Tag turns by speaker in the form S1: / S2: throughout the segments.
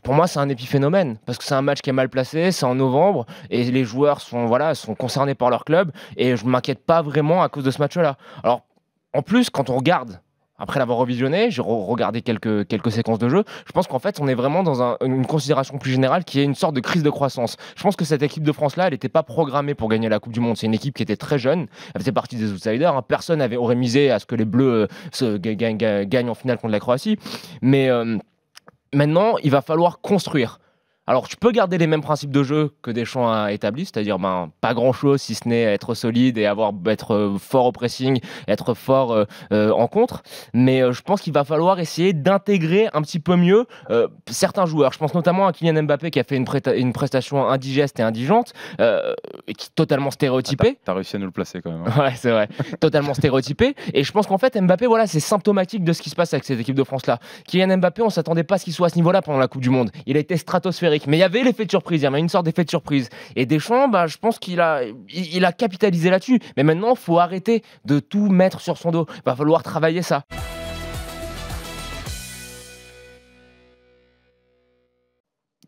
S1: pour moi, c'est un épiphénomène parce que c'est un match qui est mal placé, c'est en novembre et les joueurs sont, voilà, sont concernés par leur club et je ne m'inquiète pas vraiment à cause de ce match-là. Alors, en plus, quand on regarde après l'avoir revisionné, j'ai regardé quelques, quelques séquences de jeu. Je pense qu'en fait, on est vraiment dans une considération plus générale qui est une sorte de crise de croissance. Je pense que cette équipe de France-là, elle n'était pas programmée pour gagner la Coupe du Monde. C'est une équipe qui était très jeune. Elle faisait partie des outsiders. Hein. Personne Personne n'aurait misé à ce que les Bleus euh, se gagnent, en finale contre la Croatie. Mais. Euh, Maintenant, il va falloir construire. Alors, tu peux garder les mêmes principes de jeu que Deschamps a établi, c'est-à-dire ben, pas grand-chose si ce n'est être solide et avoir, être euh, fort au pressing, être fort euh, euh, en contre. Mais je pense qu'il va falloir essayer d'intégrer un petit peu mieux certains joueurs. Je pense notamment à Kylian Mbappé qui a fait une, une prestation indigeste et indigente, et qui est totalement stéréotypée. Ah, tu T'as réussi à nous le placer quand même. Hein. Ouais, c'est vrai. totalement stéréotypée. Et je pense qu'en fait, Mbappé, voilà, c'est symptomatique de ce qui se passe avec cette équipe de France-là. Kylian Mbappé, on s'attendait pas à ce qu'il soit à ce niveau-là pendant la Coupe du Monde. Il a été stratosphérique mais il y avait l'effet de surprise, il y avait une sorte d'effet de surprise. Et Deschamps, bah, je pense qu'il a, capitalisé là-dessus. Mais maintenant, il faut arrêter de tout mettre sur son dos. Il va falloir travailler ça.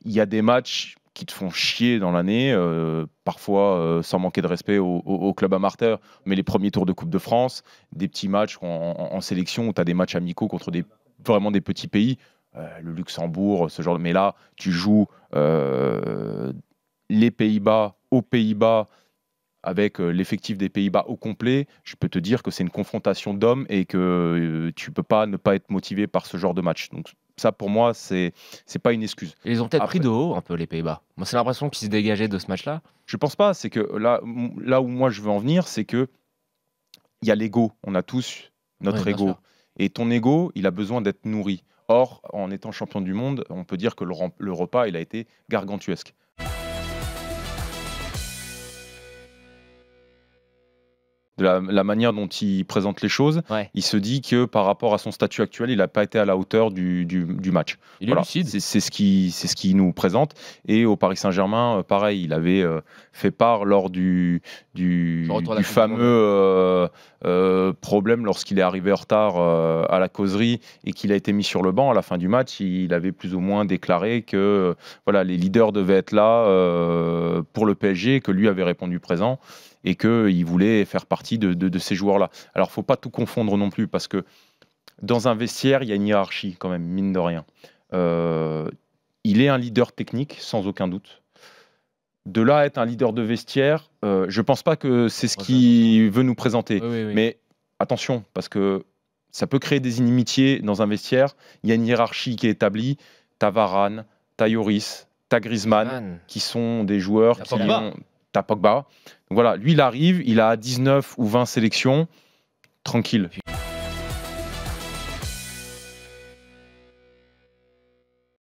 S2: Il y a des matchs qui te font chier dans l'année, euh, parfois euh, sans manquer de respect au, club amateur, mais les premiers tours de Coupe de France, des petits matchs en, sélection où tu as des matchs amicaux contre vraiment des petits pays, euh, le Luxembourg, ce genre de. Mais là, tu joues euh, les Pays-Bas aux Pays-Bas avec euh, l'effectif des Pays-Bas au complet, je peux te dire que c'est une confrontation d'hommes et que tu peux pas ne pas être motivé par ce genre de match. Donc ça pour moi c'est c'est pas une excuse. ils ont peut-être pris de haut un peu les Pays-Bas. Moi c'est l'impression qu'ils se dégageaient de ce match-là. Je pense pas, c'est que là où moi je veux en venir, c'est que il y a l'ego, on a tous notre ego et ton ego, il a besoin d'être nourri. Or, en étant champion du monde, on peut dire que le, repas, il a été gargantuesque. de la, manière dont il présente les choses, il se dit que par rapport à son statut actuel, il n'a pas été à la hauteur du, match. Il est C'est ce qui c'est ce qui nous présente. Et au Paris Saint-Germain, euh, pareil, il avait euh, fait part lors du du, du fameux euh, problème lorsqu'il est arrivé en retard à la causerie et qu'il a été mis sur le banc à la fin du match. Il avait plus ou moins déclaré que voilà les leaders devaient être là pour le PSG, que lui avait répondu présent et qu'il voulait faire partie de, ces joueurs-là. Alors, faut pas tout confondre non plus, parce que dans un vestiaire, il y a une hiérarchie quand même, mine de rien. Euh, il est un leader technique, sans aucun doute. De là à être un leader de vestiaire, euh, je ne pense pas que c'est ce qu'il veut nous présenter. Mais attention, parce que ça peut créer des inimitiés dans un vestiaire. Il y a une hiérarchie qui est établie. T'as Varane, t'as Griezmann, qui sont des joueurs qui ont t'as Pogba. voilà, lui, il arrive, il a 19 ou 20 sélections, tranquille.